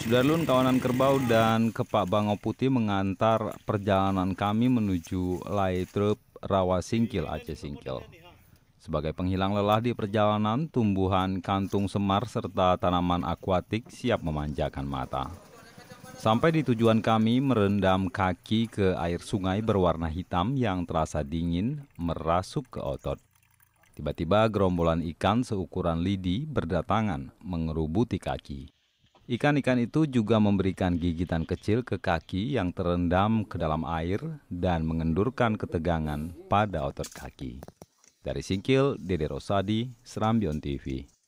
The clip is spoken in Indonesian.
Sudarlun, kawanan kerbau dan Kepak Bango Putih mengantar perjalanan kami menuju Laitrup Rawa Singkil Aceh Singkil. Sebagai penghilang lelah di perjalanan, tumbuhan kantung semar serta tanaman akuatik siap memanjakan mata. Sampai di tujuan kami merendam kaki ke air sungai berwarna hitam yang terasa dingin merasuk ke otot. Tiba-tiba gerombolan ikan seukuran lidi berdatangan mengerubuti kaki. Ikan-ikan itu juga memberikan gigitan kecil ke kaki yang terendam ke dalam air dan mengendurkan ketegangan pada otot kaki. Dari Singkil, Dede Rosadi, Serambion TV.